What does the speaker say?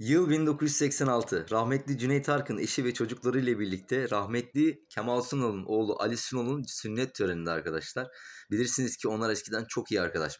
Yıl 1986. Rahmetli Cüneyt Arkın eşi ve çocukları ile birlikte rahmetli Kemal Sunal'ın oğlu Ali Sunal'ın sünnet töreninde arkadaşlar. Bilirsiniz ki onlar eskiden çok iyi arkadaşmış.